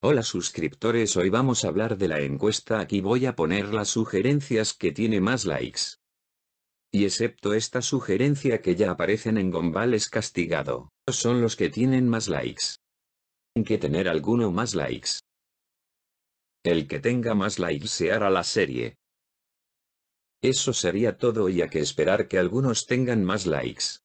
Hola suscriptores hoy vamos a hablar de la encuesta aquí voy a poner las sugerencias que tiene más likes. Y excepto esta sugerencia que ya aparecen en Gombales castigado, son los que tienen más likes. Tienen que tener alguno más likes. El que tenga más likes se hará la serie. Eso sería todo y hay que esperar que algunos tengan más likes.